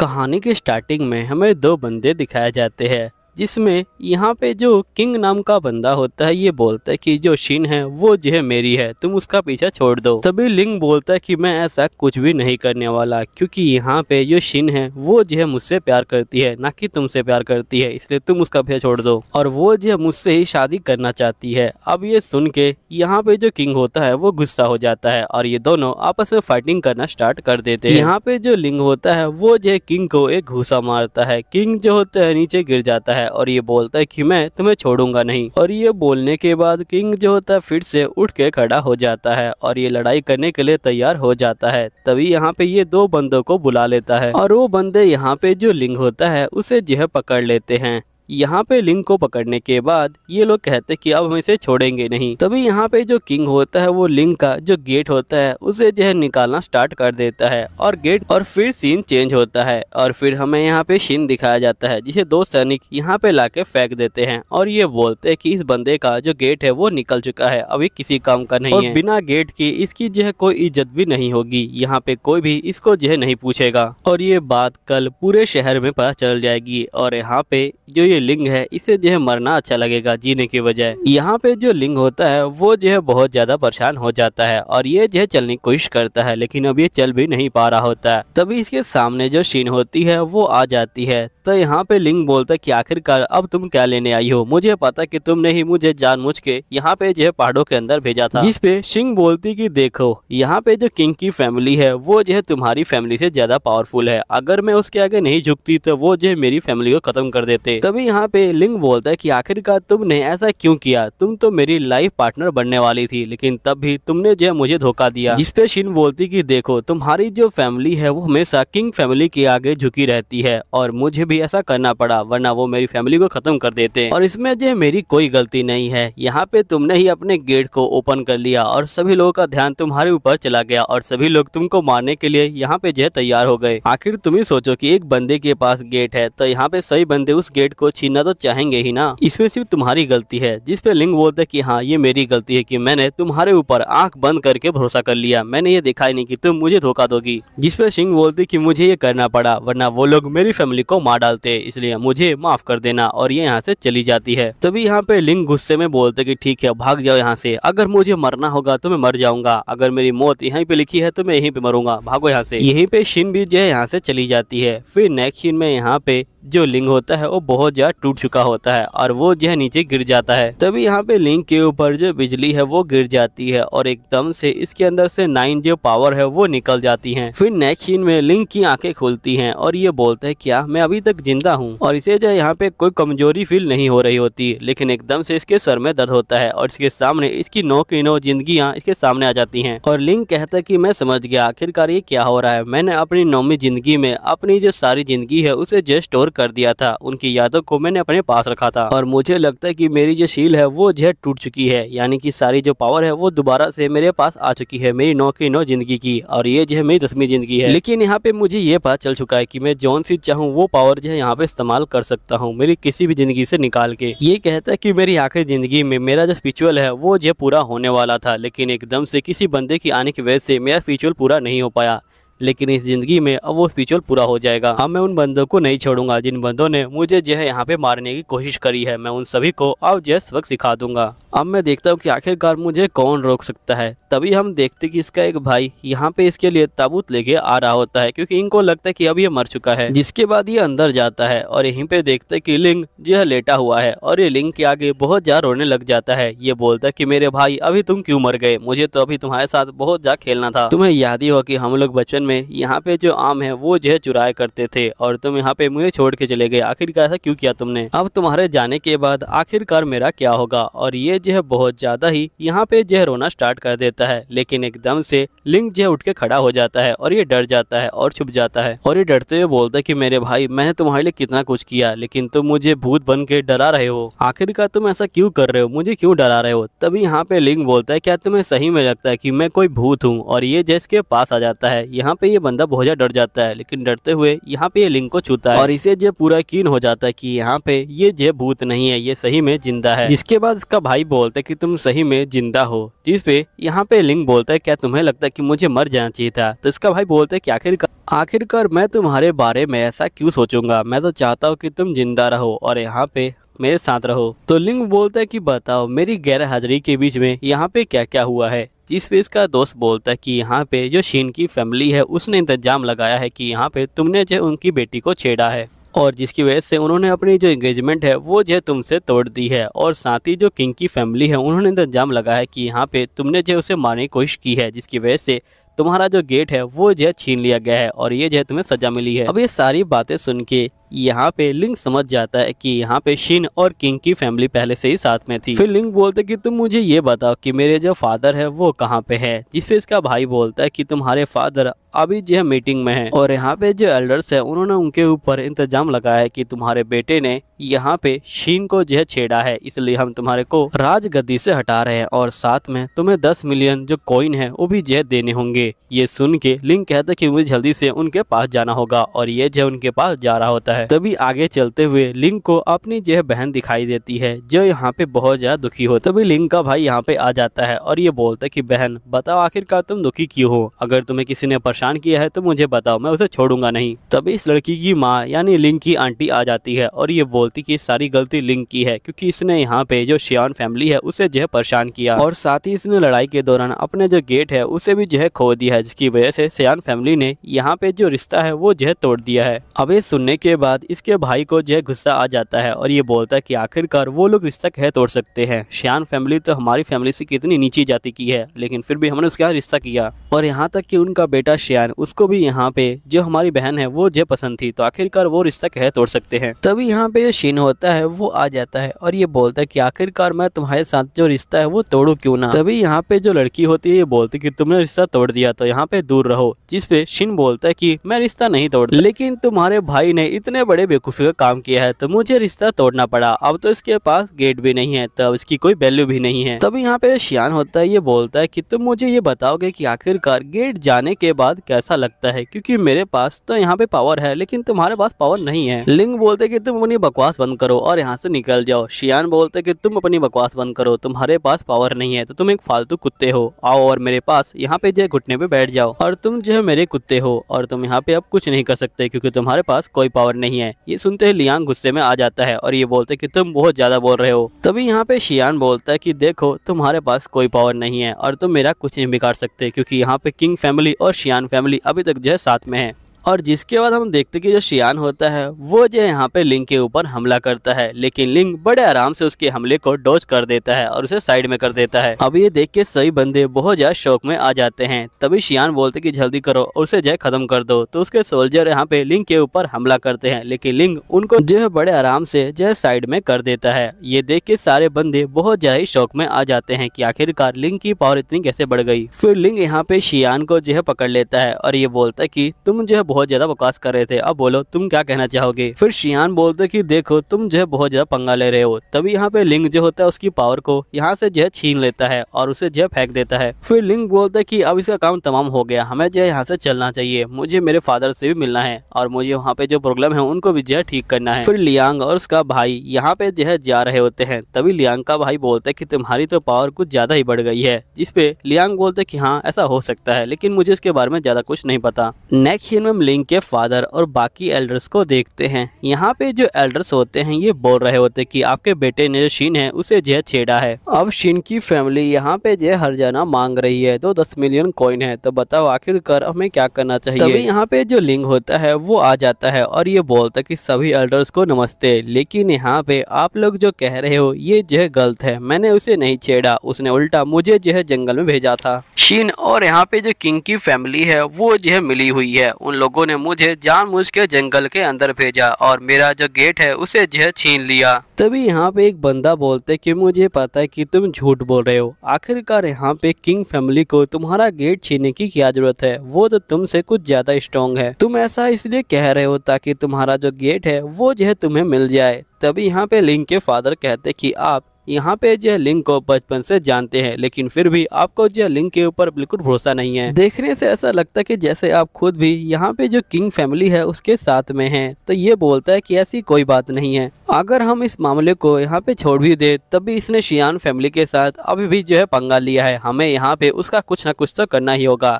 कहानी की स्टार्टिंग में हमें दो बंदे दिखाए जाते हैं जिसमें यहाँ पे जो किंग नाम का बंदा होता है ये बोलता है कि जो शिन है वो जो है मेरी है तुम उसका पीछा छोड़ दो तभी लिंग बोलता है कि मैं ऐसा कुछ भी नहीं करने वाला क्योंकि यहाँ पे जो शिन है वो जो है मुझसे प्यार करती है ना कि तुमसे प्यार करती है इसलिए तुम उसका पीछा छोड़ दो और वो जो मुझसे ही शादी करना चाहती है अब ये सुन के यहाँ पे जो किंग होता है वो गुस्सा हो जाता है और ये दोनों आपस में फाइटिंग करना स्टार्ट कर देते है यहाँ पे जो लिंग होता है वो जो है किंग को एक घुसा मारता है किंग जो होता है नीचे गिर जाता है है और ये बोलता है कि मैं तुम्हें छोड़ूंगा नहीं और ये बोलने के बाद किंग जो होता है फिर से उठ के खड़ा हो जाता है और ये लड़ाई करने के लिए तैयार हो जाता है तभी यहाँ पे ये दो बंदों को बुला लेता है और वो बंदे यहाँ पे जो लिंग होता है उसे जो पकड़ लेते हैं यहाँ पे लिंग को पकड़ने के बाद ये लोग कहते कि अब हम इसे छोड़ेंगे नहीं तभी यहाँ पे जो किंग होता है वो लिंग का जो गेट होता है उसे जो है निकालना स्टार्ट कर देता है और गेट और फिर सीन चेंज होता है और फिर हमें यहाँ पे शिन दिखाया जाता है जिसे दो सैनिक यहाँ पे लाके फेंक देते हैं और ये बोलते है की इस बंदे का जो गेट है वो निकल चुका है अभी किसी काम का नहीं है बिना गेट की इसकी जो है कोई इज्जत भी नहीं होगी यहाँ पे कोई भी इसको जो है नहीं पूछेगा और ये बात कल पूरे शहर में पता चल जाएगी और यहाँ पे जो ये लिंग है इसे जो है मरना अच्छा लगेगा जीने के बजाय यहाँ पे जो लिंग होता है वो जो है बहुत ज्यादा परेशान हो जाता है और ये जो है चलने की कोशिश करता है लेकिन अब ये चल भी नहीं पा रहा होता है तभी इसके सामने जो शीन होती है वो आ जाती है तो यहाँ पे लिंग बोलता है कि आखिरकार अब तुम क्या लेने आई हो मुझे पता कि तुमने ही मुझे जान मुझ के यहाँ पे जो है पहाड़ों के अंदर भेजा था जिसपे सिंह बोलती कि देखो यहाँ पे जो किंग की फैमिली है वो जो है तुम्हारी फैमिली से ज्यादा पावरफुल है अगर मैं उसके आगे नहीं झुकती तो वो जो है मेरी फैमिली को खत्म कर देते तभी यहाँ पे लिंग बोलता है की आखिरकार तुमने ऐसा क्यूँ किया तुम तो मेरी लाइफ पार्टनर बनने वाली थी लेकिन तब भी तुमने जो है मुझे धोखा दिया जिसपे सिंह बोलती की देखो तुम्हारी जो फैमिली है वो हमेशा किंग फैमिली के आगे झुकी रहती है और मुझे भी भी ऐसा करना पड़ा वरना वो मेरी फैमिली को खत्म कर देते और इसमें जो मेरी कोई गलती नहीं है यहाँ पे तुमने ही अपने गेट को ओपन कर लिया और सभी लोगों का ध्यान तुम्हारे ऊपर चला गया और सभी लोग तुमको मारने के लिए यहाँ पे जो तैयार हो गए आखिर तुम ही सोचो की एक बंदे के पास गेट है तो यहाँ पे सही बंदे उस गेट को छीनना तो चाहेंगे ही ना इसमें सिर्फ तुम्हारी गलती है जिसपे लिंग बोलते की हाँ ये मेरी गलती है की मैंने तुम्हारे ऊपर आँख बंद करके भरोसा कर लिया मैंने ये देखा ही नहीं की तुम मुझे धोखा दोगी जिसपे सिंह बोलते की मुझे ये करना पड़ा वरना वो लोग मेरी फैमिली को मार डालते इसलिए मुझे माफ कर देना और ये यहाँ से चली जाती है तभी यहाँ पे लिंग गुस्से में बोलते कि ठीक है भाग जाओ यहाँ से अगर मुझे मरना होगा तो मैं मर जाऊंगा अगर मेरी मौत यहाँ पे लिखी है तो मैं यहीं पे मरूंगा भागो यहाँ से यही पे शिन भी जो है यहाँ से चली जाती है फिर नेक्स्ट शिन में यहाँ पे जो लिंग होता है वो बहुत ज़्यादा टूट चुका होता है और वो जो है नीचे गिर जाता है तभी यहाँ पे लिंग के ऊपर जो बिजली है वो गिर जाती है और एकदम से इसके अंदर से नाइन जो पावर है वो निकल जाती है फिर नेक्स्ट सीन में लिंग की आंखें खुलती है और ये बोलते है क्या मैं अभी तक जिंदा हूँ और इसे जो यहाँ पे कोई कमजोरी फील नहीं हो रही होती लेकिन एकदम से इसके सर में दर्द होता है और इसके सामने इसकी नौ की नौ जिंदगी इसके सामने आ जाती है और लिंग कहता है की मैं समझ गया आखिरकार ये क्या हो रहा है मैंने अपनी नौवीं जिंदगी में अपनी जो सारी जिंदगी है उसे जो स्टोर कर दिया था उनकी यादों को मैंने अपने पास रखा था और मुझे लगता है कि मेरी जो शील है वो जो है टूट चुकी है यानी कि सारी जो पावर है वो दोबारा से मेरे पास आ चुकी है मेरी नौ की नौ जिंदगी की और ये जो है मेरी दसवीं जिंदगी है लेकिन यहाँ पे मुझे ये पता चल चुका है की मैं जौन सी चाहूँ वो पावर जो है यहाँ पे इस्तेमाल कर सकता हूँ मेरी किसी भी जिंदगी से निकाल के ये कहता है की मेरी आखिरी जिंदगी में मेरा जो स्पिरिचुअल है वो जो पूरा होने वाला था लेकिन एकदम से किसी बंदे की आने की वजह से मेरा स्पिरिचुअल पूरा नहीं हो पाया लेकिन इस जिंदगी में अब वो स्पिरिचुअल पूरा हो जाएगा अब हाँ, मैं उन बंदों को नहीं छोड़ूंगा जिन बंदों ने मुझे जो है यहाँ पे मारने की कोशिश करी है मैं उन सभी को अब जो है सिखा दूंगा अब मैं देखता हूँ कि आखिरकार मुझे कौन रोक सकता है तभी हम देखते कि इसका एक भाई यहाँ पे इसके लिए ताबूत लेके आ रहा होता है क्योंकि इनको लगता है कि अब ये मर चुका है जिसके बाद ये अंदर जाता है और यहीं पे देखते कि लिंग जो है लेटा हुआ है और ये लिंग के आगे बहुत ज्यादा रोने लग जाता है ये बोलता है की मेरे भाई अभी तुम क्यूँ मर गए मुझे तो अभी तुम्हारे साथ बहुत ज्यादा खेलना था तुम्हें याद ही हो की हम लोग बचपन में यहाँ पे जो आम है वो जो है चुराया करते थे और तुम यहाँ पे मुझे छोड़ के चले गए आखिरकार ऐसा क्यों किया तुमने अब तुम्हारे जाने के बाद आखिरकार मेरा क्या होगा और ये जो है बहुत ज्यादा ही यहाँ पे जो है रोना स्टार्ट कर देता है लेकिन एकदम से लिंक जो है उठ के खड़ा हो जाता है और ये डर जाता है और छुप जाता है और ये डरते हुए बोलता है की मेरे भाई मैंने तुम्हारे लिए कितना कुछ किया लेकिन तुम मुझे भूत बन के डरा रहे हो आखिरकार तुम ऐसा क्यूँ कर रहे हो मुझे क्यूँ डरा रहे हो तभी यहाँ पे लिंग बोलता है क्या तुम्हें सही में लगता है की मैं कोई भूत हूँ और ये के पास आ जाता है यहाँ पे ये बंदा बहुत डर जाता है लेकिन डरते हुए यहाँ पे ये लिंग को छूता है और इसे जब पूरा यकीन हो जाता है कि यहाँ पे ये जय भूत नहीं है ये सही में जिंदा है जिसके बाद इसका भाई बोलता है कि तुम सही में जिंदा हो जिसपे यहाँ पे लिंग बोलता है क्या तुम्हें लगता है की मुझे मर जाना चाहिए था तो इसका भाई बोलते है की आखिरकार आखिरकार मैं तुम्हारे बारे में ऐसा क्यों सोचूंगा मैं तो चाहता हूँ कि तुम जिंदा रहो और यहाँ पे मेरे साथ रहो तो लिंग बोलता है कि बताओ मेरी गैर हाजिरी के बीच में यहाँ पे क्या क्या हुआ है जिस पे इसका दोस्त बोलता है कि यहाँ पे जो शीन की फैमिली है उसने इंतजाम लगाया है कि यहाँ पे तुमने जो उनकी बेटी को छेड़ा है और जिसकी वजह से उन्होंने अपनी जो इंगेजमेंट है वो जो तुमसे तोड़ दी है और साथ ही जो किंग की फैमिली है उन्होंने इंतजाम लगाया है कि यहाँ पे तुमने जो उसे मारने की कोशिश की है जिसकी वजह से तुम्हारा जो गेट है वो जो छीन लिया गया है और ये जो तुम्हें सजा मिली है अब ये सारी बातें सुन के यहाँ पे लिंग समझ जाता है कि यहाँ पे शिन और किंग की फैमिली पहले से ही साथ में थी फिर लिंग बोलते कि तुम मुझे ये बताओ कि मेरे जो फादर है वो कहाँ पे है जिसपे इसका भाई बोलता है कि तुम्हारे फादर अभी जो है मीटिंग में है और यहाँ पे जो एल्डर्स है उन्होंने उनके ऊपर इंतजाम लगाया है कि तुम्हारे बेटे ने यहाँ पे शीन को जो है छेड़ा है इसलिए हम तुम्हारे को राज गद्दी से हटा रहे हैं और साथ में तुम्हें दस मिलियन जो कॉइन है वो भी जो है देने होंगे ये सुन के लिंक कहता है कि मुझे जल्दी से उनके पास जाना होगा और ये जो उनके पास जा रहा होता है है तभी आगे चलते हुए लिंग को अपनी जो है बहन दिखाई देती है जो यहाँ पे बहुत ज्यादा दुखी हो तभी लिंग का भाई यहाँ पे आ जाता है और ये बोलता है की बहन बताओ आखिरकार तुम दुखी क्यों हो अगर तुम्हें किसी ने परेशान किया है तो मुझे बताओ मैं उसे छोड़ूंगा नहीं तभी इस लड़की की माँ यानी लिंग की आंटी आ जाती है और ये बोलती की सारी गलती लिंग की है क्योंकि इसने यहाँ पे जो शियान फैमिली है उसे जो है परेशान किया और साथ ही इसने लड़ाई के दौरान अपने जो गेट है उसे भी जो है खो दिया है जिसकी वजह से श्यान फैमिली ने यहाँ पे जो रिश्ता है वो जो है तोड़ दिया है अब ये सुनने के बाद बाद इसके भाई को जय गुस्सा आ जाता है और ये बोलता है कि आखिरकार वो लोग रिश्ता कह तोड़ सकते हैं श्यान फैमिली तो हमारी फैमिली से कितनी नीची जाती की है लेकिन फिर भी हमने उसके यहाँ रिश्ता किया और यहाँ तक कि उनका बेटा श्यान उसको भी यहाँ पे जो हमारी बहन है वो जय पसंद थी तो आखिरकार वो रिश्ता कह तोड़ सकते हैं तभी यहाँ पे जो शीन होता है वो आ जाता है और ये बोलता है की आखिरकार मैं तुम्हारे साथ जो रिश्ता है वो तोड़ू क्यों ना तभी यहाँ पे जो लड़की होती है ये बोलती की तुमने रिश्ता तोड़ दिया तो यहाँ पे दूर रहो जिसपे शिन बोलता है की मैं रिश्ता नहीं तोड़ लेकिन तुम्हारे भाई ने इतने इतने बड़े बेवकूफ़ी का काम किया है तो मुझे रिश्ता तोड़ना पड़ा अब तो इसके पास गेट भी नहीं है तब इसकी कोई वैल्यू भी नहीं है तब यहाँ पे शियान होता है ये बोलता है कि तुम मुझे ये बताओगे कि आखिरकार गेट जाने के बाद कैसा लगता है क्योंकि मेरे पास तो यहाँ पे पावर है लेकिन तुम्हारे पास पावर नहीं है लिंग बोलते कि तुम अपनी बकवास बंद करो और यहाँ से निकल जाओ शियान बोलते कि तुम अपनी बकवास बंद करो तुम्हारे पास पावर नहीं है तो तुम एक फालतू कुत्ते हो आओ और मेरे पास यहाँ पे जो घुटने पे बैठ जाओ और तुम जो है मेरे कुत्ते हो और तुम यहाँ पे अब कुछ नहीं कर सकते क्योंकि तुम्हारे पास कोई पावर नहीं नहीं है ये सुनते ही लियांग गुस्से में आ जाता है और ये बोलते है कि तुम बहुत ज्यादा बोल रहे हो तभी यहाँ पे शियान बोलता है कि देखो तुम्हारे पास कोई पावर नहीं है और तुम मेरा कुछ नहीं बिगाड़ सकते क्योंकि यहाँ पे किंग फैमिली और शियान फैमिली अभी तक जो है साथ में है और जिसके बाद हम देखते कि जो शियान होता है वो जो यहाँ पे लिंग के ऊपर हमला करता है लेकिन लिंग बड़े आराम से उसके हमले को डोज कर देता है और उसे साइड में कर देता है अब ये देख के सही बंदे बहुत ज्यादा शौक में आ जाते हैं तभी शियान बोलते कि जल्दी करो और उसे जय खत्म कर दो तो उसके सोल्जर यहाँ पे लिंग के ऊपर हमला करते हैं लेकिन लिंग उनको जो है बड़े आराम से जो है साइड में कर देता है ये देख के सारे बंदे बहुत ज्यादा ही शौक में आ जाते हैं कि आखिरकार लिंग की पावर इतनी कैसे बढ़ गई फिर लिंग यहाँ पे शियान को जो है पकड़ लेता है और ये बोलता है कि तुम जो है बहुत ज्यादा बकवास कर रहे थे अब बोलो तुम क्या कहना चाहोगे फिर शियान बोलते की देखो तुम जो है बहुत ज्यादा पंगा ले रहे हो तभी यहाँ पे लिंग जो होता है उसकी पावर को यहाँ से जो है छीन लेता है और उसे जो है फेंक देता है फिर लिंग बोलता है की अब इसका काम तमाम हो गया हमें जो है यहाँ से चलना चाहिए मुझे मेरे फादर से भी मिलना है और मुझे वहाँ पे जो प्रॉब्लम है उनको भी जो है ठीक करना है फिर लियांग और उसका भाई यहाँ पे जो है जा रहे होते हैं तभी लियांग का भाई बोलता है कि तुम्हारी तो पावर कुछ ज्यादा ही बढ़ गई है जिसपे लियांग बोलते कि हाँ ऐसा हो सकता है लेकिन मुझे इसके बारे में ज्यादा कुछ नहीं पता नेक्स्ट सीन में लिंग के फादर और बाकी एल्डर्स को देखते हैं यहाँ पे जो एल्डर्स होते हैं ये बोल रहे होते कि आपके बेटे ने जो शीन है उसे जो छेड़ा है अब शीन की फैमिली यहाँ पे जो हरजाना मांग रही है तो दस मिलियन कॉइन है तो बताओ आखिरकार हमें क्या करना चाहिए तभी यहाँ पे जो लिंग होता है वो आ जाता है और ये बोलता की सभी एल्डर्स को नमस्ते लेकिन यहाँ पे आप लोग जो कह रहे हो ये जो गलत है मैंने उसे नहीं छेड़ा उसने उल्टा मुझे जो जंगल में भेजा था शीन और यहाँ पे जो किंग की फैमिली है वो जो मिली हुई है उन लोग लोगों ने मुझे मुझ के जंगल के अंदर भेजा और मेरा जो गेट है उसे जो छीन लिया तभी यहाँ पे एक बंदा बोलते कि मुझे पता है कि तुम झूठ बोल रहे हो आखिरकार यहाँ पे किंग फैमिली को तुम्हारा गेट छीनने की क्या जरूरत है वो तो तुमसे कुछ ज्यादा स्ट्रॉन्ग है तुम ऐसा इसलिए कह रहे हो ताकि तुम्हारा जो गेट है वो जो तुम्हें मिल जाए तभी यहाँ पे लिंक के फादर कहते कि आप यहाँ पे जो लिंक को बचपन से जानते हैं लेकिन फिर भी आपको जो लिंक के ऊपर बिल्कुल भरोसा नहीं है देखने से ऐसा लगता है कि जैसे आप खुद भी यहाँ पे जो किंग फैमिली है उसके साथ में है तो ये बोलता है कि ऐसी कोई बात नहीं है अगर हम इस मामले को यहाँ पे छोड़ भी दे तब भी इसने शियान फैमिली के साथ अभी भी जो है पंगा लिया है हमें यहाँ पे उसका कुछ ना कुछ तो करना ही होगा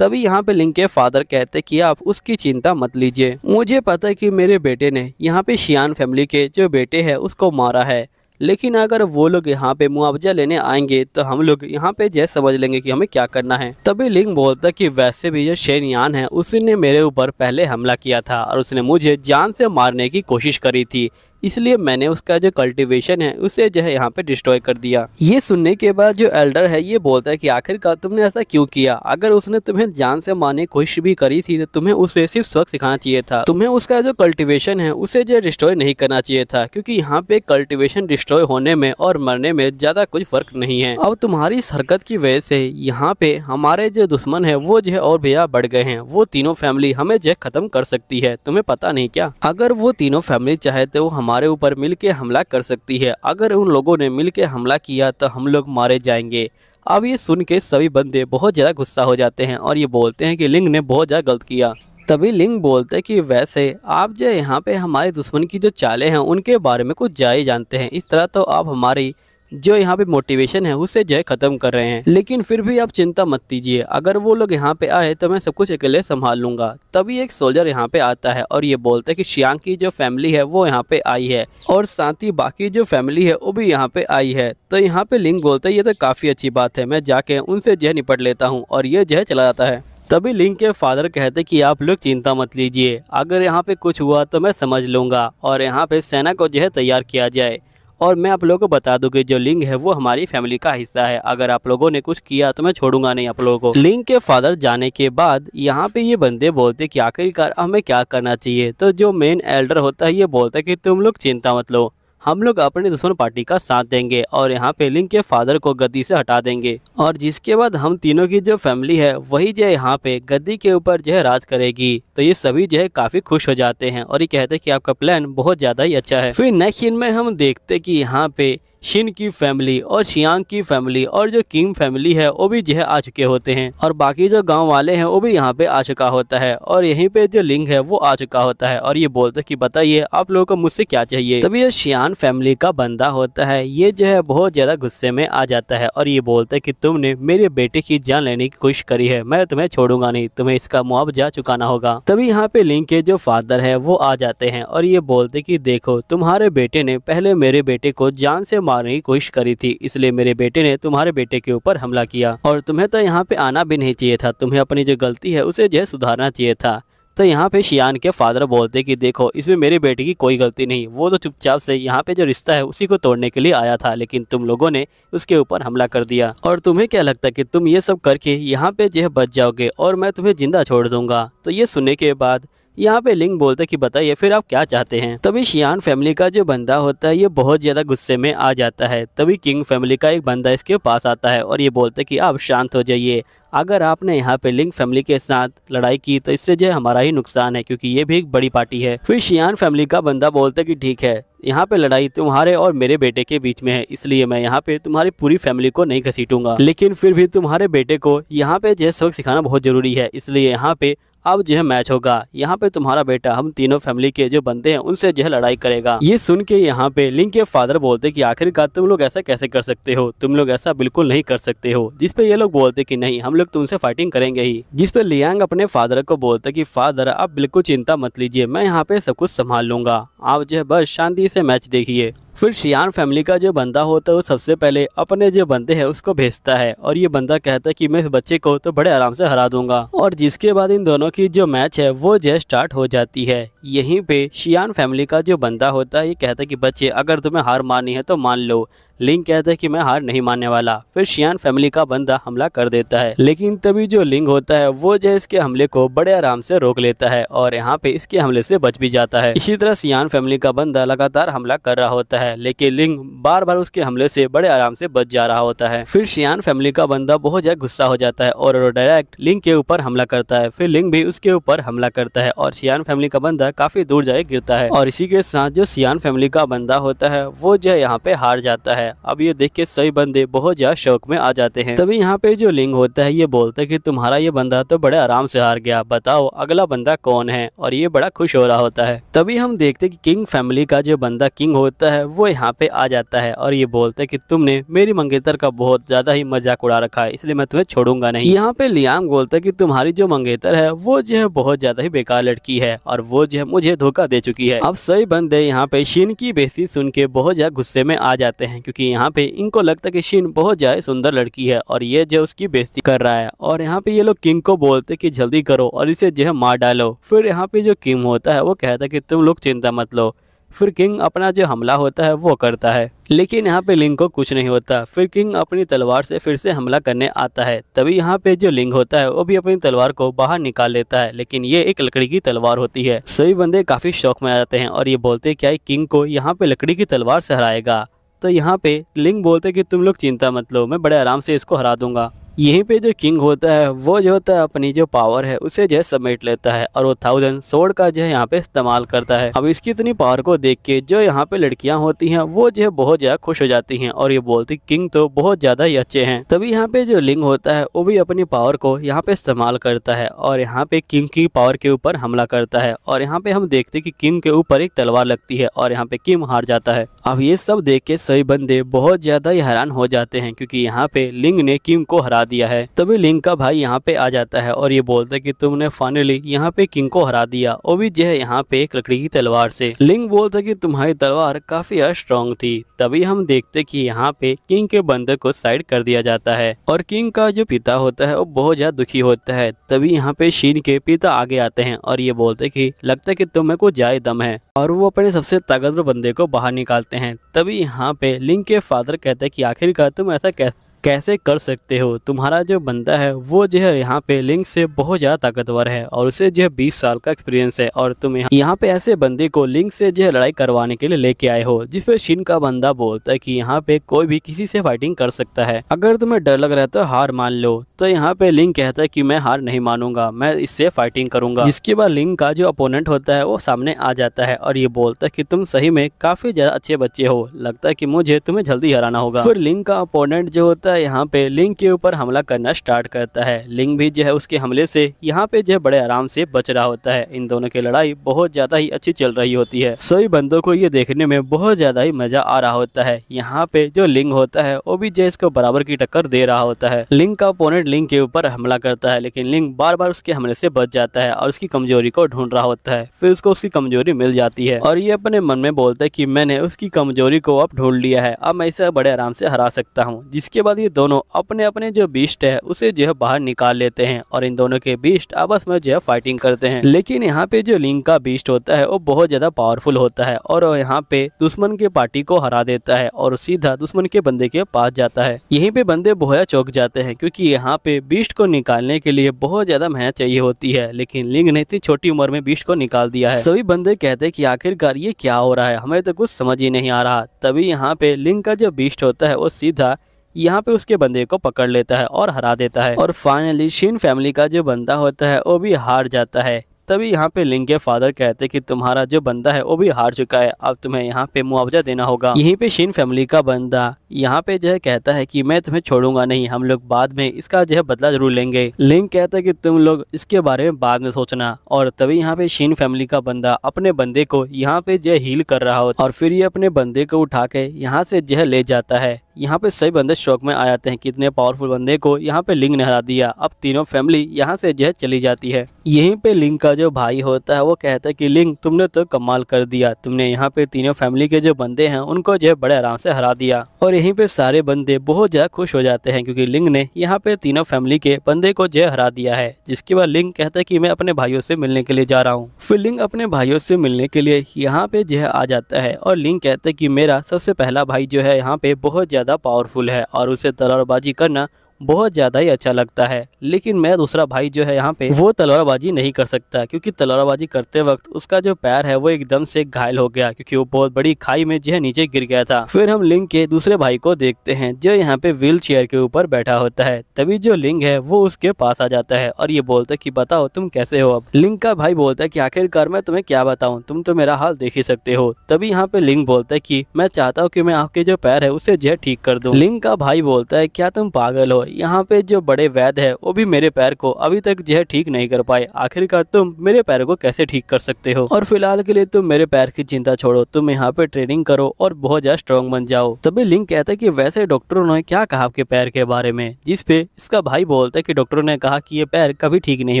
तभी यहाँ पे लिंक के फादर कहते कि आप उसकी चिंता मत लीजिए मुझे पता है कि मेरे बेटे ने यहाँ पे शियान फैमिली के जो बेटे है उसको मारा है लेकिन अगर वो लोग यहाँ पे मुआवजा लेने आएंगे तो हम लोग यहाँ पे जय समझ लेंगे कि हमें क्या करना है तभी लिंग बोलता कि वैसे भी जो शेनयान है उसने मेरे ऊपर पहले हमला किया था और उसने मुझे जान से मारने की कोशिश करी थी इसलिए मैंने उसका जो कल्टिवेशन है उसे जो है यहाँ पे डिस्ट्रॉय कर दिया ये सुनने के बाद जो एल्डर है ये बोलता है कि आखिरकार तुमने ऐसा क्यों किया अगर उसने तुम्हें जान से मारने कोशिश भी करी थी तो तुम्हें उसे सिर्फ स्वच्छ सिखाना चाहिए था तुम्हें उसका जो कल्टिवेशन है उसे जो डिस्ट्रॉय नहीं करना चाहिए था क्योंकि यहाँ पे कल्टिवेशन डिस्ट्रॉय होने में और मरने में ज्यादा कुछ फर्क नहीं है अब तुम्हारी हरकत की वजह से यहाँ पे हमारे जो दुश्मन है वो जो है और भैया बढ़ गए हैं वो तीनों फैमिली हमें जो खत्म कर सकती है तुम्हें पता नहीं क्या अगर वो तीनों फैमिली चाहे तो हम हमारे ऊपर मिल हमला कर सकती है अगर उन लोगों ने मिल हमला किया तो हम लोग मारे जाएंगे अब ये सुन के सभी बंदे बहुत ज़्यादा गुस्सा हो जाते हैं और ये बोलते हैं कि लिंग ने बहुत ज़्यादा गलत किया तभी लिंग बोलते हैं कि वैसे आप जो यहाँ पे हमारे दुश्मन की जो चालें हैं उनके बारे में कुछ जाए जानते हैं इस तरह तो आप हमारी जो यहाँ पे मोटिवेशन है उसे जो है खत्म कर रहे हैं लेकिन फिर भी आप चिंता मत कीजिए अगर वो लोग यहाँ पे आए तो मैं सब कुछ अकेले संभाल लूंगा तभी एक सोल्जर यहाँ पे आता है और ये बोलता है कि श्यांग की जो फैमिली है वो यहाँ पे आई है और साथ ही बाकी जो फैमिली है वो भी यहाँ पे आई है तो यहाँ पे लिंग बोलता है ये तो काफी अच्छी बात है मैं जाके उनसे जय निपट लेता हूँ और ये जय चला जाता है तभी लिंग के फादर कहते कि आप लोग चिंता मत लीजिए अगर यहाँ पे कुछ हुआ तो मैं समझ लूंगा और यहाँ पे सेना को जो है तैयार किया जाए और मैं आप लोगों को बता दूँ कि जो लिंग है वो हमारी फैमिली का हिस्सा है अगर आप लोगों ने कुछ किया तो मैं छोड़ूंगा नहीं आप लोगों को लिंग के फादर जाने के बाद यहाँ पे ये बंदे बोलते कि आखिरकार हमें क्या करना चाहिए तो जो मेन एल्डर होता है ये बोलता है कि तुम लोग चिंता मत लो हम लोग अपने दुश्मन पार्टी का साथ देंगे और यहाँ पे लिंक के फादर को गद्दी से हटा देंगे और जिसके बाद हम तीनों की जो फैमिली है वही जो यहाँ पे गद्दी के ऊपर जो है राज करेगी तो ये सभी जो है काफी खुश हो जाते हैं और ये कहते हैं कि आपका प्लान बहुत ज्यादा ही अच्छा है फिर नेक्स्ट सीन में हम देखते कि यहाँ पे शिन की फैमिली और शियांग की फैमिली और जो किम फैमिली है वो भी जह आ चुके होते हैं और बाकी जो गांव वाले हैं वो भी यहाँ पे आ चुका होता है और यहीं पे जो लिंग है वो आ चुका होता है और ये बोलते कि बताइए आप लोगों को मुझसे क्या चाहिए तभी जो शियान फैमिली का बंदा होता है ये जो है बहुत ज्यादा गुस्से में आ जाता है और ये बोलता है की तुमने मेरे बेटे की जान लेने की कोशिश करी है मैं तुम्हें छोड़ूंगा नहीं तुम्हें इसका मुआवजा चुकाना होगा तभी यहाँ पे लिंग के जो फादर है वो आ जाते हैं और ये बोलते की देखो तुम्हारे बेटे ने पहले मेरे बेटे को जान से मारने की कोशिश करी थी इसलिए मेरे बेटे ने तुम्हारे बेटे के ऊपर हमला किया और तुम्हें तो यहाँ पे आना भी नहीं चाहिए था तुम्हें अपनी जो गलती है उसे जो है सुधारना चाहिए था तो यहाँ पे शियान के फादर बोलते कि देखो इसमें मेरे बेटे की कोई गलती नहीं वो तो चुपचाप से यहाँ पे जो रिश्ता है उसी को तोड़ने के लिए आया था लेकिन तुम लोगों ने उसके ऊपर हमला कर दिया और तुम्हें क्या लगता कि तुम ये सब करके यहाँ पे जो है बच जाओगे और मैं तुम्हें जिंदा छोड़ दूंगा तो ये सुनने के बाद यहाँ पे लिंग बोलते कि बताइए फिर आप क्या चाहते हैं तभी शियान फैमिली का जो बंदा होता है ये बहुत ज्यादा गुस्से में आ जाता है तभी किंग फैमिली का एक बंदा इसके पास आता है और ये बोलते की कि आप शांत हो जाइए अगर आपने यहाँ पे लिंग फैमिली के साथ लड़ाई की तो इससे जो है हमारा ही नुकसान है क्योंकि ये भी एक बड़ी पार्टी है फिर शियान फैमिली का बंदा बोलता है कि ठीक है यहाँ पे लड़ाई तुम्हारे और मेरे बेटे के बीच में है इसलिए मैं यहाँ पे तुम्हारी पूरी फैमिली को नहीं घसीटूंगा लेकिन फिर भी तुम्हारे बेटे को यहाँ पे जो सबक सिखाना बहुत जरूरी है इसलिए यहाँ पे अब जो है मैच होगा यहाँ पे तुम्हारा बेटा हम तीनों फैमिली के जो बंदे हैं उनसे जो है लड़ाई करेगा ये सुन के यहाँ पे लिंक के फादर बोलते कि आखिरकार तुम लोग ऐसा कैसे कर सकते हो तुम लोग ऐसा बिल्कुल नहीं कर सकते हो जिसपे ये लोग बोलते कि नहीं हम लोग तुमसे फाइटिंग करेंगे ही जिसपे लियांग अपने फादर को बोलते की फादर आप बिल्कुल चिंता मत लीजिए मैं यहाँ पे सब कुछ संभाल लूंगा आप जो है बस शांति से मैच देखिए फिर शियान फैमिली का जो बंदा होता है वो सबसे पहले अपने जो बंदे हैं उसको भेजता है और ये बंदा कहता है कि मैं इस बच्चे को तो बड़े आराम से हरा दूंगा और जिसके बाद इन दोनों की जो मैच है वो जो स्टार्ट हो जाती है यहीं पे शियान फैमिली का जो बंदा होता है ये कहता है कि बच्चे अगर तुम्हें हार माननी है तो मान लो लिंग कहता है कि मैं हार नहीं मानने वाला फिर शियान फैमिली का बंदा हमला कर देता है लेकिन तभी जो लिंग होता है वो जो इसके हमले को बड़े आराम से रोक लेता है और यहाँ पे इसके हमले से बच भी जाता है इसी तरह सियान फैमिली का बंदा लगातार हमला कर रहा होता है लेकिन लिंग बार बार उसके हमले से बड़े आराम से बच जा रहा होता है फिर सियान फैमिली का बंदा बहुत ज्यादा गुस्सा हो जाता है और डायरेक्ट लिंग के ऊपर हमला करता है फिर लिंग भी उसके ऊपर हमला करता है और सियान फैमिली का बंदा काफी दूर जाए गिरता है और इसी के साथ जो सियान फैमिली का बंदा होता है वो जो है यहाँ पे हार जाता है है अब ये देख के सभी बंदे बहुत ज्यादा शौक में आ जाते हैं तभी यहाँ पे जो लिंग होता है ये बोलता है की तुम्हारा ये बंदा तो बड़े आराम से हार गया बताओ अगला बंदा कौन है और ये बड़ा खुश हो रहा होता है तभी हम देखते की किंग फैमिली का जो बंदा किंग होता है वो यहाँ पे आ जाता है और ये बोलता है की तुमने मेरी मंगेतर का बहुत ज्यादा ही मजाक उड़ा रखा है इसलिए मैं तुम्हें छोड़ूंगा नहीं यहाँ पे लियांग बोलता है की तुम्हारी जो मंगेतर है वो जो है बहुत ज्यादा ही बेकार लड़की है और वो जो है मुझे धोखा दे चुकी है अब सही बंदे यहाँ पे शीन की बेसी सुन के बहुत ज्यादा गुस्से में आ जाते हैं क्योंकि क्योंकि यहाँ पे इनको लगता है कि शीन बहुत ज्यादा सुंदर लड़की है और ये जो उसकी बेइज्जती कर रहा है और यहाँ पे ये लोग किंग को बोलते कि जल्दी करो और इसे जो है मार डालो फिर यहाँ पे जो किंग होता है वो कहता है कि तुम लोग चिंता मत लो फिर किंग अपना जो हमला होता है वो करता है लेकिन यहाँ पे लिंग को कुछ नहीं होता फिर किंग अपनी तलवार से फिर से हमला करने आता है तभी यहाँ पे जो लिंग होता है वो भी अपनी तलवार को बाहर निकाल लेता है लेकिन ये एक लकड़ी की तलवार होती है सभी बंदे काफी शौक में आ जाते हैं और ये बोलते हैं क्या किंग को यहाँ पे लकड़ी की तलवार से हराएगा तो यहाँ पे लिंग बोलते कि तुम लोग चिंता मत लो मैं बड़े आराम से इसको हरा दूंगा यहीं पे जो किंग होता है वो जो होता है अपनी जो पावर है उसे जो समेट लेता है और वो थाउजेंड सोड का जो है यहाँ पे इस्तेमाल करता है अब इसकी इतनी पावर को देख के जो यहाँ पे लड़कियां होती हैं वो जो है बहुत ज्यादा खुश हो जाती हैं और ये बोलती किंग तो बहुत ज्यादा ही अच्छे हैं तभी यहाँ पे जो लिंग होता है वो भी अपनी पावर को यहाँ पे इस्तेमाल करता है और यहाँ पे किंग की पावर के ऊपर हमला करता है और यहाँ पे हम देखते कि किंग के ऊपर एक तलवार लगती है और यहाँ पे किम हार जाता है अब ये सब देख के सभी बंदे बहुत ज्यादा ही हैरान हो जाते हैं क्यूँकी यहाँ पे लिंग ने किम को हरा दिया है तभी लिंक का भाई यहाँ पे आ जाता है और ये बोलता है कि तुमने फाइनली यहाँ पे किंग को हरा दिया और भी है यहाँ पे एक लकड़ी की तलवार से लिंक बोलता कि तुम्हारी तलवार काफी स्ट्रॉन्ग थी तभी हम देखते कि यहाँ पे किंग के बंदे को साइड कर दिया जाता है और किंग का जो पिता होता है वो बहुत ज्यादा दुखी होता है तभी यहाँ पे शीन के पिता आगे आते हैं और ये बोलते कि लगता है कि तुम्हें को जाए दम है और वो अपने सबसे ताकतवर बंदे को बाहर निकालते हैं तभी यहाँ पे लिंक के फादर कहते हैं कि आखिरकार तुम ऐसा कैसे कैसे कर सकते हो तुम्हारा जो बंदा है वो जो है यहाँ पे लिंक से बहुत ज़्यादा ताकतवर है और उसे जो है बीस साल का एक्सपीरियंस है और तुम यहाँ पे ऐसे बंदे को लिंक से जो है लड़ाई करवाने के लिए लेके आए हो जिस पे शिन का बंदा बोलता है कि यहाँ पे कोई भी किसी से फाइटिंग कर सकता है अगर तुम्हें डर लग रहा है तो हार मान लो तो यहाँ पे लिंक कहता है कि मैं हार नहीं मानूंगा मैं इससे फाइटिंग करूंगा जिसके बाद लिंक का जो अपोनेंट होता है वो सामने आ जाता है और ये बोलता है कि तुम सही में काफी ज्यादा अच्छे बच्चे हो लगता है कि मुझे तुम्हें जल्दी हराना होगा फिर लिंक का अपोनेंट जो होता करता है यहाँ पे लिंग के ऊपर हमला करना स्टार्ट करता है लिंग भी जो है उसके हमले से यहाँ पे जो है बड़े आराम से बच रहा होता है इन दोनों की लड़ाई बहुत ज़्यादा ही अच्छी चल रही होती है सभी बंदों को ये देखने में बहुत ज़्यादा ही मज़ा आ रहा होता है यहाँ पे जो लिंग होता है वो भी जो इसको बराबर की टक्कर दे रहा होता है लिंग का ओपोनेंट लिंग के ऊपर हमला करता है लेकिन लिंग बार बार उसके हमले से बच जाता है और उसकी कमजोरी को ढूंढ रहा होता है फिर उसको उसकी कमजोरी मिल जाती है और ये अपने मन में बोलता है कि मैंने उसकी कमजोरी को अब ढूंढ लिया है अब मैं इसे बड़े आराम से हरा सकता हूँ जिसके बाद बाद ये दोनों अपने अपने जो बीस्ट है उसे जो है बाहर निकाल लेते हैं और इन दोनों के बीस्ट आपस में जो है फाइटिंग करते हैं लेकिन यहाँ पे जो लिंक का बीस्ट होता है वो बहुत ज्यादा पावरफुल होता है और यहाँ पे दुश्मन के पार्टी को हरा देता है और सीधा दुश्मन के बंदे के पास जाता है यही पे बंदे बोया चौक जाते हैं क्योंकि यहाँ पे बीस्ट को निकालने के लिए बहुत ज्यादा मेहनत चाहिए होती है लेकिन लिंग ने इतनी छोटी उम्र में बीस्ट को निकाल दिया है सभी बंदे कहते हैं कि आखिरकार ये क्या हो रहा है हमें तो कुछ समझ ही नहीं आ रहा तभी यहाँ पे लिंग का जो बीस्ट होता है वो सीधा यहाँ पे उसके बंदे को पकड़ लेता है और हरा देता है और फाइनली शिन फैमिली का जो बंदा होता है वो भी हार जाता है तभी यहाँ पे लिंग के फादर कहते कि तुम्हारा जो बंदा है वो भी हार चुका है अब तुम्हें यहाँ पे मुआवजा देना होगा यहीं पे शिन फैमिली का बंदा यहाँ पे जो है कहता है कि मैं तुम्हें छोड़ूंगा नहीं हम लोग बाद में इसका जो है बदला जरूर लेंगे लिंग कहता है कि तुम लोग इसके बारे में बाद में सोचना और तभी यहाँ पे शिन फैमिली का बंदा अपने बंदे को यहाँ पे जो हील कर रहा हो और फिर ये अपने बंदे को उठा के यहाँ से जो ले जाता है यहाँ पे सही बंदे शौक में आ जाते हैं कितने पावरफुल बंदे को यहाँ पे लिंग ने हरा दिया अब तीनों फैमिली यहाँ से जो है चली जाती है यहीं पे लिंग का जो भाई होता है वो कहता है कि लिंग तुमने तो कमाल कर दिया तुमने यहाँ पे तीनों फैमिली के जो बंदे हैं उनको जो है बड़े आराम से हरा दिया और यहीं पे सारे बंदे बहुत ज्यादा खुश हो जाते हैं क्योंकि लिंग ने यहाँ पे तीनों फैमिली के बंदे को जो हरा दिया है जिसके बाद लिंग कहता है कि मैं अपने भाइयों से मिलने के लिए जा रहा हूँ फिर लिंग अपने भाइयों से मिलने के लिए यहाँ पे जो है आ जाता है और लिंग कहता है कि मेरा सबसे पहला भाई जो है यहाँ पे बहुत ज्यादा ज़्यादा पावरफुल है और उसे तलवारबाजी करना बहुत ज़्यादा ही अच्छा लगता है लेकिन मैं दूसरा भाई जो है यहाँ पे वो तलवारबाजी नहीं कर सकता क्योंकि तलवारबाजी करते वक्त उसका जो पैर है वो एकदम से घायल हो गया क्योंकि वो बहुत बड़ी खाई में जो है नीचे गिर गया था फिर हम लिंग के दूसरे भाई को देखते हैं जो यहाँ पे व्हील चेयर के ऊपर बैठा होता है तभी जो लिंग है वो उसके पास आ जाता है और ये बोलता है की बताओ तुम कैसे हो अब लिंग का भाई बोलता है की आखिरकार मैं तुम्हें क्या बताऊँ तुम तो मेरा हाल देख ही सकते हो तभी यहाँ पे लिंग बोलता है की मैं चाहता हूँ की मैं आपके जो पैर है उसे जो है ठीक कर दू लिंग का भाई बोलता है क्या तुम पागल हो यहाँ पे जो बड़े वैद है वो भी मेरे पैर को अभी तक जो है ठीक नहीं कर पाए आखिरकार तुम मेरे पैर को कैसे ठीक कर सकते हो और फिलहाल के लिए तुम मेरे पैर की चिंता छोड़ो तुम यहाँ पे ट्रेनिंग करो और बहुत ज्यादा स्ट्रॉन्ग बन जाओ तभी लिंग कहता है की वैसे डॉक्टरों ने क्या कहा आपके पैर के बारे में जिसपे इसका भाई बोलता है की डॉक्टरों ने कहा की ये पैर कभी ठीक नहीं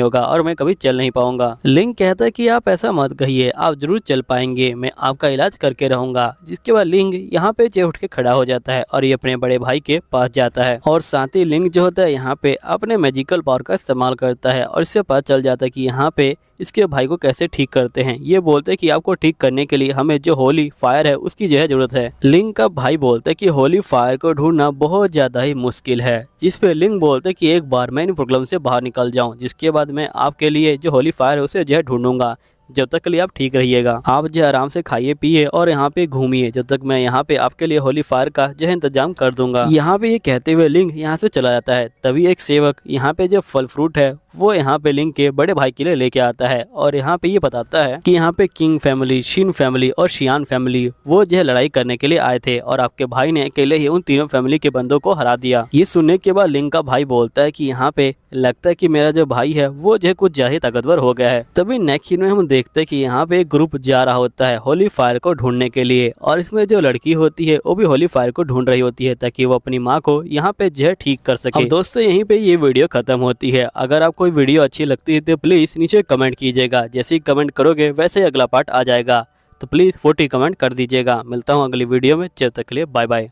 होगा और मैं कभी चल नहीं पाऊंगा लिंग कहता है की आप ऐसा मत कहिए आप जरूर चल पाएंगे मैं आपका इलाज करके रहूंगा जिसके बाद लिंग यहाँ पे चे उठ के खड़ा हो जाता है और ये अपने बड़े भाई के पास जाता है और साथ ही लिंग लिंक जो होता है यहाँ पे अपने मैजिकल पावर का इस्तेमाल करता है और इससे पता चल जाता है कि यहाँ पे इसके भाई को कैसे ठीक करते हैं ये बोलते हैं कि आपको ठीक करने के लिए हमें जो होली फायर है उसकी जो है जरूरत है लिंग का भाई बोलते हैं कि होली फायर को ढूंढना बहुत ज्यादा ही मुश्किल है जिसपे लिंग बोलते हैं कि एक बार मैं इन प्रॉब्लम से बाहर निकल जाऊँ जिसके बाद मैं आपके लिए जो होली फायर है उसे जो है ढूंढूंगा जब तक के लिए आप ठीक रहिएगा आप जो आराम से खाइए पिए और यहाँ पे घूमिए जब तक मैं यहाँ पे आपके लिए होली फायर का जो इंतजाम कर दूंगा यहाँ पे ये कहते हुए लिंग यहाँ से चला जाता है तभी एक सेवक यहाँ पे जो फल फ्रूट है वो यहाँ पे लिंग के बड़े भाई के लिए लेके आता है और यहाँ पे ये बताता है कि यहाँ पे किंग फैमिली शिन फैमिली और शियान फैमिली वो जो है लड़ाई करने के लिए आए थे और आपके भाई ने अकेले ही उन तीनों फैमिली के बंदों को हरा दिया ये सुनने के बाद लिंग का भाई बोलता है की यहाँ पे लगता है की मेरा जो भाई है वो जो कुछ ज्यादा ताकतवर हो गया है तभी नेक्स्ट में हम देख देखते हैं कि यहाँ पे एक ग्रुप जा रहा होता है होली फायर को ढूंढने के लिए और इसमें जो लड़की होती है वो भी होली फायर को ढूंढ रही होती है ताकि वो अपनी माँ को यहाँ पे जो है ठीक कर सके दोस्तों यहीं पे ये वीडियो खत्म होती है अगर आपको वीडियो अच्छी लगती है तो प्लीज नीचे कमेंट कीजिएगा जैसे ही कमेंट करोगे वैसे ही अगला पार्ट आ जाएगा तो प्लीज फोर्टी कमेंट कर दीजिएगा मिलता हूँ अगली वीडियो में जब तक के लिए बाय बाय